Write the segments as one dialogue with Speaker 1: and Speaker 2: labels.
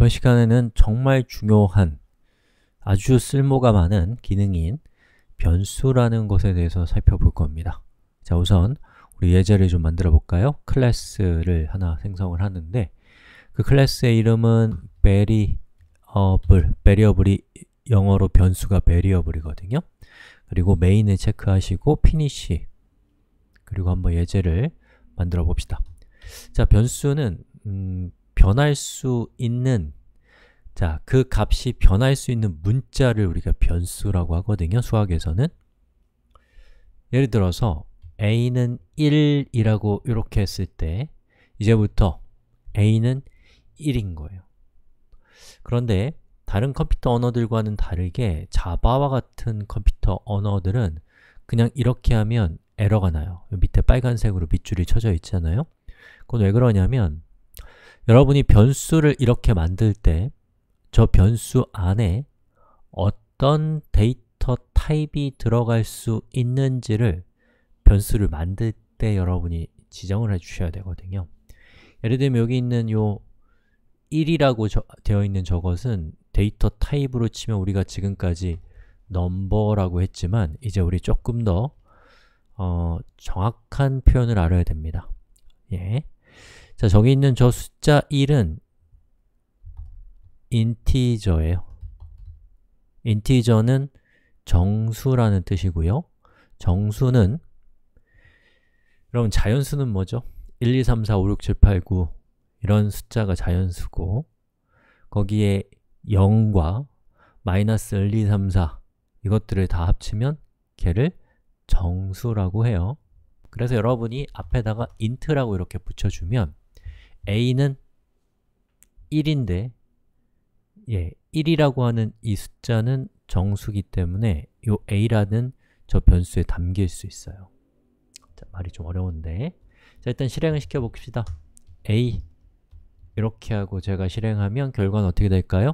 Speaker 1: 이번 시간에는 정말 중요한 아주 쓸모가 많은 기능인 변수라는 것에 대해서 살펴볼 겁니다. 자, 우선 우리 예제를 좀 만들어 볼까요? 클래스를 하나 생성을 하는데 그 클래스의 이름은 variable, variable이 영어로 변수가 variable이거든요. 그리고 메인을 체크하시고 finish 그리고 한번 예제를 만들어 봅시다. 자, 변수는 음, 변할 수 있는 자, 그 값이 변할 수 있는 문자를 우리가 변수라고 하거든요, 수학에서는 예를 들어서 a는 1이라고 이렇게 했을 때 이제부터 a는 1인 거예요. 그런데 다른 컴퓨터 언어들과는 다르게 자바와 같은 컴퓨터 언어들은 그냥 이렇게 하면 에러가 나요. 밑에 빨간색으로 밑줄이 쳐져 있잖아요. 그건 왜 그러냐면 여러분이 변수를 이렇게 만들 때 저 변수 안에 어떤 데이터 타입이 들어갈 수 있는지를 변수를 만들 때 여러분이 지정을 해주셔야 되거든요 예를 들면 여기 있는 요 1이라고 저, 되어 있는 저것은 데이터 타입으로 치면 우리가 지금까지 넘버라고 했지만 이제 우리 조금 더 어, 정확한 표현을 알아야 됩니다 예. 자, 저기 있는 저 숫자 1은 인티저예요. 인티저는 정수라는 뜻이고요. 정수는 여러분 자연수는 뭐죠? 1, 2, 3, 4, 5, 6, 7, 8, 9 이런 숫자가 자연수고 거기에 0과 마이너스 1, 2, 3, 4 이것들을 다 합치면 걔를 정수라고 해요. 그래서 여러분이 앞에다가 int라고 이렇게 붙여주면 a는 1인데 예, 1이라고 하는 이 숫자는 정수기 때문에 이 a라는 저 변수에 담길 수 있어요. 자, 말이 좀 어려운데 자, 일단 실행을 시켜봅시다. a 이렇게 하고 제가 실행하면 결과는 어떻게 될까요?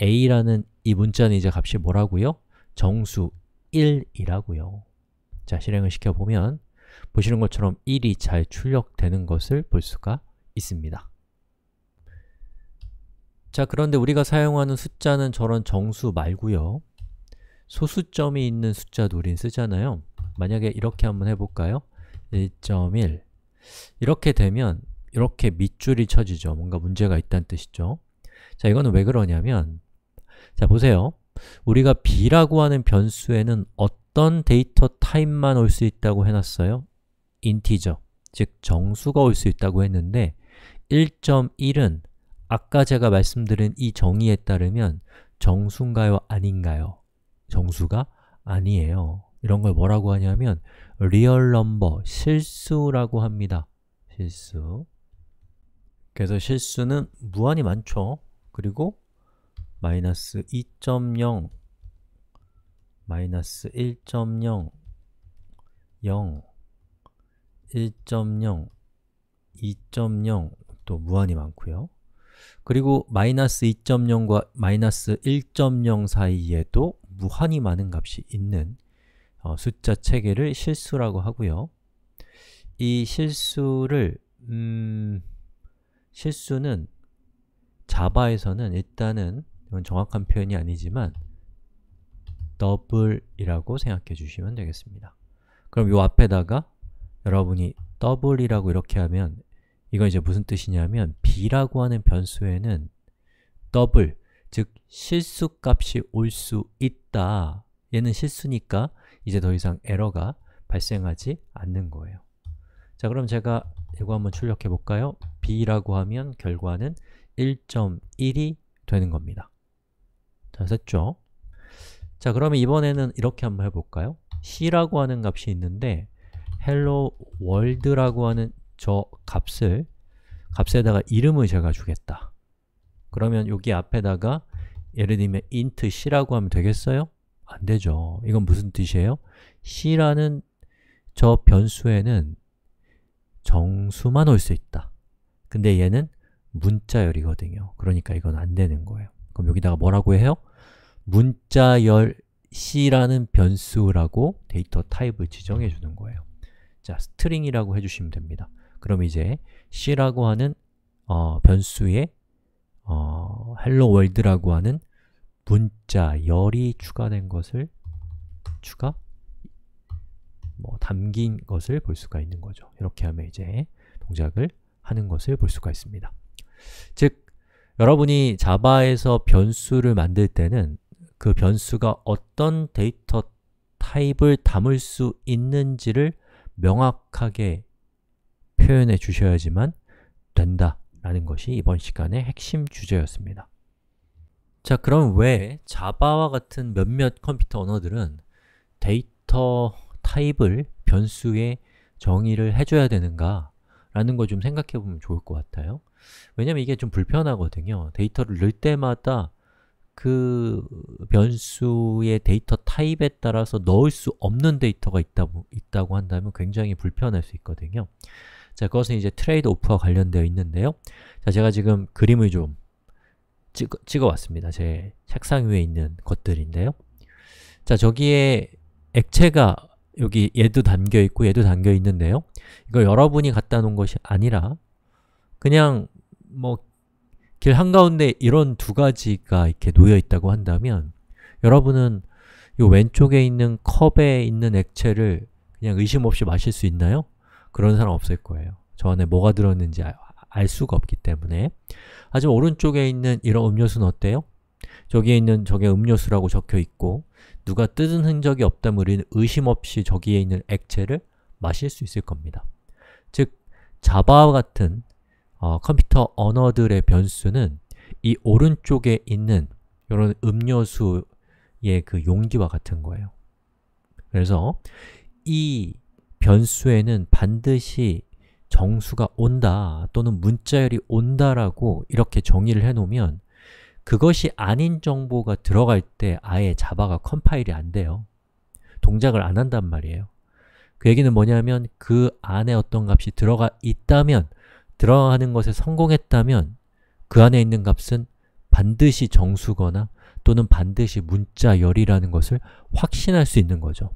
Speaker 1: a라는 이 문자는 이제 값이 뭐라고요? 정수 1이라고요. 자, 실행을 시켜보면 보시는 것처럼 1이 잘 출력되는 것을 볼 수가 있습니다. 자 그런데 우리가 사용하는 숫자는 저런 정수 말고요 소수점이 있는 숫자도 우린 쓰잖아요 만약에 이렇게 한번 해볼까요? 1.1 이렇게 되면 이렇게 밑줄이 쳐지죠 뭔가 문제가 있다는 뜻이죠 자 이거는 왜 그러냐면 자 보세요 우리가 b라고 하는 변수에는 어떤 데이터 타입만 올 수 있다고 해놨어요? 인티저 즉 정수가 올 수 있다고 했는데 1.1은 아까 제가 말씀드린 이 정의에 따르면 정수인가요? 아닌가요? 정수가 아니에요. 이런 걸 뭐라고 하냐면 리얼 넘버, 실수라고 합니다. 실수 그래서 실수는 무한히 많죠. 그리고 마이너스 2.0 마이너스 1.0 0 1.0 2.0또 무한히 많고요. 그리고 마이너스 2.0과 마이너스 1.0 사이에도 무한히 많은 값이 있는 어, 숫자 체계를 실수라고 하고요. 이 실수를 음, 실수는 자바에서는 일단은 이건 정확한 표현이 아니지만 더블이라고 생각해 주시면 되겠습니다. 그럼 이 앞에다가 여러분이 더블이라고 이렇게 하면 이건 이제 무슨 뜻이냐면 b라고 하는 변수에는 더블, 즉 실수 값이 올 수 있다 얘는 실수니까 이제 더 이상 에러가 발생하지 않는 거예요 자 그럼 제가 이거 한번 출력해 볼까요? b라고 하면 결과는 1.1이 되는 겁니다 자, 됐죠? 자 그러면 이번에는 이렇게 한번 해볼까요? c라고 하는 값이 있는데 hello world라고 하는 저 값을 값에다가 이름을 제가 주겠다. 그러면 여기 앞에다가 예를 들면 int c라고 하면 되겠어요? 안 되죠. 이건 무슨 뜻이에요? c라는 저 변수에는 정수만 올 수 있다. 근데 얘는 문자열이거든요. 그러니까 이건 안 되는 거예요. 그럼 여기다가 뭐라고 해요? 문자열 c라는 변수라고 데이터 타입을 지정해 주는 거예요. 자, 스트링이라고 해주시면 됩니다. 그럼 이제 c라고 하는 어, 변수에 어, hello world라고 하는 문자 열이 추가된 것을 추가 뭐 담긴 것을 볼 수가 있는 거죠. 이렇게 하면 이제 동작을 하는 것을 볼 수가 있습니다. 즉, 여러분이 자바에서 변수를 만들 때는 그 변수가 어떤 데이터 타입을 담을 수 있는지를 명확하게 표현해 주셔야지만 된다 라는 것이 이번 시간의 핵심 주제였습니다. 자, 그럼 왜 자바와 같은 몇몇 컴퓨터 언어들은 데이터 타입을 변수에 정의를 해줘야 되는가 라는 걸 좀 생각해 보면 좋을 것 같아요. 왜냐면 이게 좀 불편하거든요. 데이터를 넣을 때마다 그 변수의 데이터 타입에 따라서 넣을 수 없는 데이터가 있다, 있다고 한다면 굉장히 불편할 수 있거든요. 자, 그것은 이제 트레이드 오프와 관련되어 있는데요. 자, 제가 지금 그림을 좀 찍어, 왔습니다. 제 책상 위에 있는 것들인데요. 자, 저기에 액체가 여기 얘도 담겨 있고 얘도 담겨 있는데요. 이거 여러분이 갖다 놓은 것이 아니라 그냥 뭐 길 한가운데 이런 두 가지가 이렇게 놓여 있다고 한다면 여러분은 이 왼쪽에 있는 컵에 있는 액체를 그냥 의심 없이 마실 수 있나요? 그런 사람 없을 거예요. 저 안에 뭐가 들었는지 알, 알 수가 없기 때문에 하지만 오른쪽에 있는 이런 음료수는 어때요? 저기에 있는 저게 음료수라고 적혀 있고 누가 뜯은 흔적이 없다면 우리는 의심 없이 저기에 있는 액체를 마실 수 있을 겁니다. 즉, 자바와 같은 어, 컴퓨터 언어들의 변수는 이 오른쪽에 있는 이런 음료수의 그 용기와 같은 거예요. 그래서 이 변수에는 반드시 정수가 온다 또는 문자열이 온다라고 이렇게 정의를 해놓으면 그것이 아닌 정보가 들어갈 때 아예 자바가 컴파일이 안 돼요. 동작을 안 한단 말이에요. 그 얘기는 뭐냐면 그 안에 어떤 값이 들어가 있다면 들어가는 것에 성공했다면 그 안에 있는 값은 반드시 정수거나 또는 반드시 문자열이라는 것을 확신할 수 있는 거죠.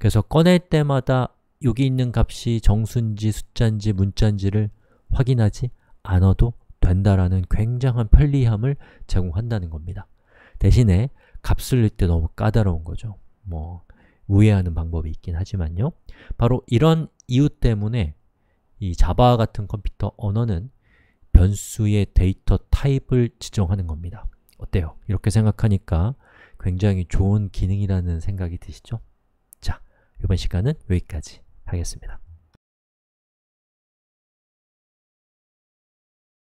Speaker 1: 그래서 꺼낼 때마다 여기 있는 값이 정수인지 숫자인지 문자인지를 확인하지 않아도 된다라는 굉장한 편리함을 제공한다는 겁니다. 대신에 값을 넣을 때 너무 까다로운 거죠. 뭐 우회하는 방법이 있긴 하지만요. 바로 이런 이유 때문에 이 자바 같은 컴퓨터 언어는 변수의 데이터 타입을 지정하는 겁니다. 어때요? 이렇게 생각하니까 굉장히 좋은 기능이라는 생각이 드시죠? 자, 이번 시간은 여기까지. 하겠습니다.